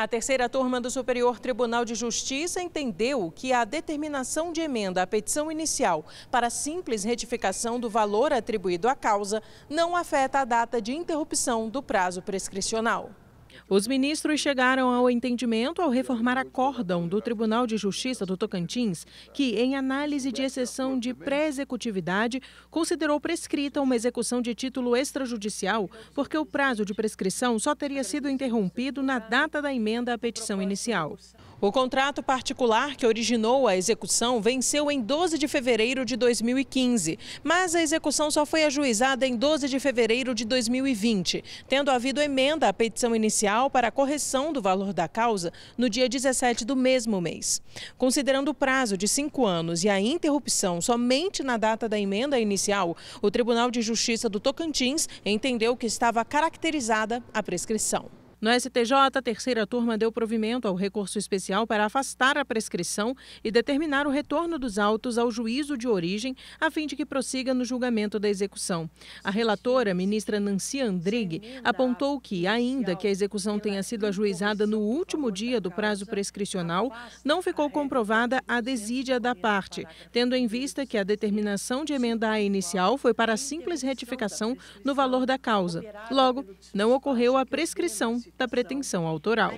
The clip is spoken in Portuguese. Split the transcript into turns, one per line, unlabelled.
A terceira turma do Superior Tribunal de Justiça entendeu que a determinação de emenda à petição inicial para simples retificação do valor atribuído à causa não afeta a data de interrupção do prazo prescricional. Os ministros chegaram ao entendimento ao reformar acórdão do Tribunal de Justiça do Tocantins, que, em análise de exceção de pré-executividade, considerou prescrita uma execução de título extrajudicial, porque o prazo de prescrição só teria sido interrompido na data da emenda à petição inicial. O contrato particular que originou a execução venceu em 12 de fevereiro de 2015, mas a execução só foi ajuizada em 12 de fevereiro de 2020, tendo havido emenda à petição inicial judicial para a correção do valor da causa no dia 17 do mesmo mês. Considerando o prazo de cinco anos e a interrupção somente na data da emenda inicial, o Tribunal de Justiça do Tocantins entendeu que estava caracterizada a prescrição. No STJ, a terceira turma deu provimento ao recurso especial para afastar a prescrição e determinar o retorno dos autos ao juízo de origem, a fim de que prossiga no julgamento da execução. A relatora, ministra Nancy Andrighi, apontou que, ainda que a execução tenha sido ajuizada no último dia do prazo prescricional, não ficou comprovada a desídia da parte, tendo em vista que a determinação de emenda à inicial foi para simples retificação no valor da causa. Logo, não ocorreu a prescrição da tá pretensão autoral.